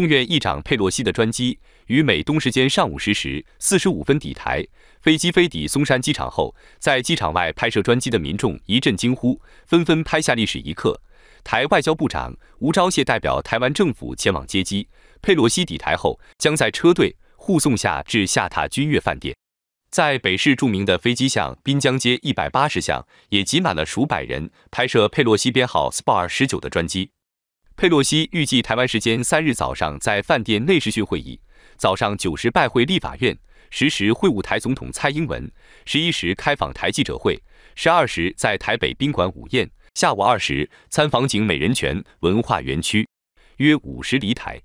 众院议长佩洛西的专机于美东时间上午十时四十五分抵台，飞机飞抵松山机场后，在机场外拍摄专机的民众一阵惊呼，纷纷拍下历史一刻。台外交部长吴钊燮代表台湾政府前往接机。佩洛西抵台后，将在车队护送下至下榻君悦饭店。在北市著名的飞机巷滨江街一百八十巷，也挤满了数百人拍摄佩洛西编号 SPR 十九的专机。佩洛西预计台湾时间三日早上在饭店内视讯会议，早上九时拜会立法院，十时会晤台总统蔡英文，十一时开访台记者会，十二时在台北宾馆午宴，下午二时参访景美人权文化园区，约五十离台。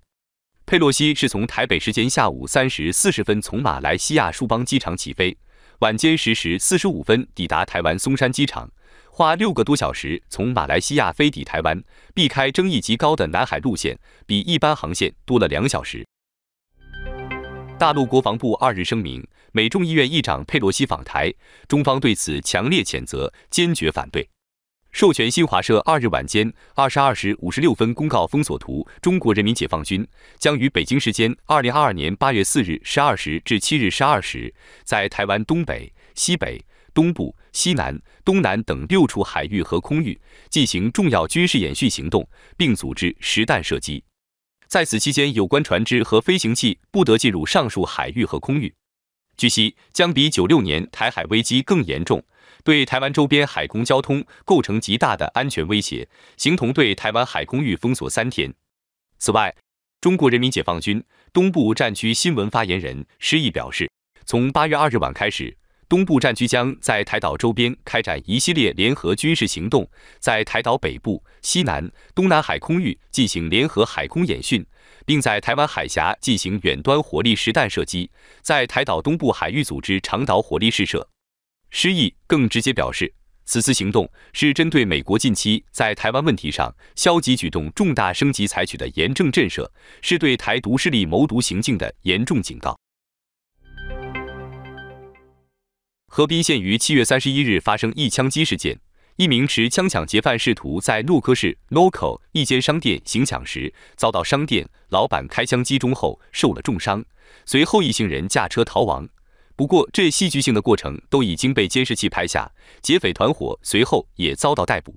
佩洛西是从台北时间下午三时四十分从马来西亚树邦机场起飞，晚间十时四十五分抵达台湾松山机场。花六个多小时从马来西亚飞抵台湾，避开争议极高的南海路线，比一般航线多了两小时。大陆国防部二日声明：美众议院议长佩洛西访台，中方对此强烈谴责，坚决反对。授权新华社二日晚间二十二时五十六分公告封锁图：中国人民解放军将于北京时间二零二二年八月四日十二时至七日十二时，在台湾东北、西北。东部、西南、东南等六处海域和空域进行重要军事演训行动，并组织实弹射击。在此期间，有关船只和飞行器不得进入上述海域和空域。据悉，将比九六年台海危机更严重，对台湾周边海空交通构成极大的安全威胁，形同对台湾海空域封锁三天。此外，中国人民解放军东部战区新闻发言人施毅表示，从八月二日晚开始。东部战区将在台岛周边开展一系列联合军事行动，在台岛北部、西南、东南海空域进行联合海空演训，并在台湾海峡进行远端火力实弹射击，在台岛东部海域组织长岛火力试射。施毅更直接表示，此次行动是针对美国近期在台湾问题上消极举动重大升级采取的严正震慑，是对台独势力谋独行径的严重警告。河滨县于七月三十一日发生一枪击事件，一名持枪抢劫犯试图在诺科市 （Noco） 一间商店行抢时，遭到商店老板开枪击中后受了重伤。随后一行人驾车逃亡，不过这戏剧性的过程都已经被监视器拍下。劫匪团伙随后也遭到逮捕。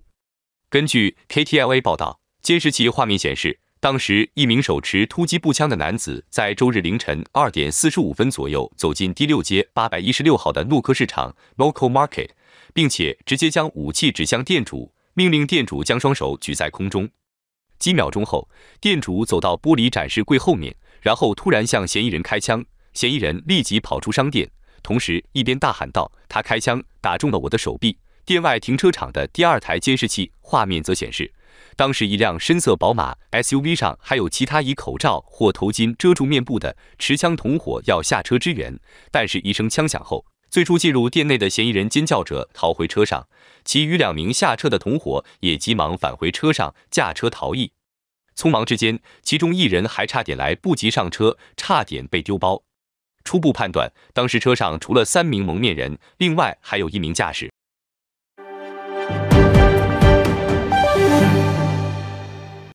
根据 KTLA 报道，监视器画面显示。当时，一名手持突击步枪的男子在周日凌晨二点四十五分左右走进第六街八百一十六号的诺克市场 l o c a l Market），并且直接将武器指向店主，命令店主将双手举在空中。几秒钟后，店主走到玻璃展示柜后面，然后突然向嫌疑人开枪。嫌疑人立即跑出商店，同时一边大喊道：“他开枪打中了我的手臂。”店外停车场的第二台监视器画面则显示。当时，一辆深色宝马 SUV 上还有其他以口罩或头巾遮住面部的持枪同伙要下车支援，但是一声枪响后，最初进入店内的嫌疑人尖叫着逃回车上，其余两名下车的同伙也急忙返回车上驾车逃逸。匆忙之间，其中一人还差点来不及上车，差点被丢包。初步判断，当时车上除了三名蒙面人，另外还有一名驾驶。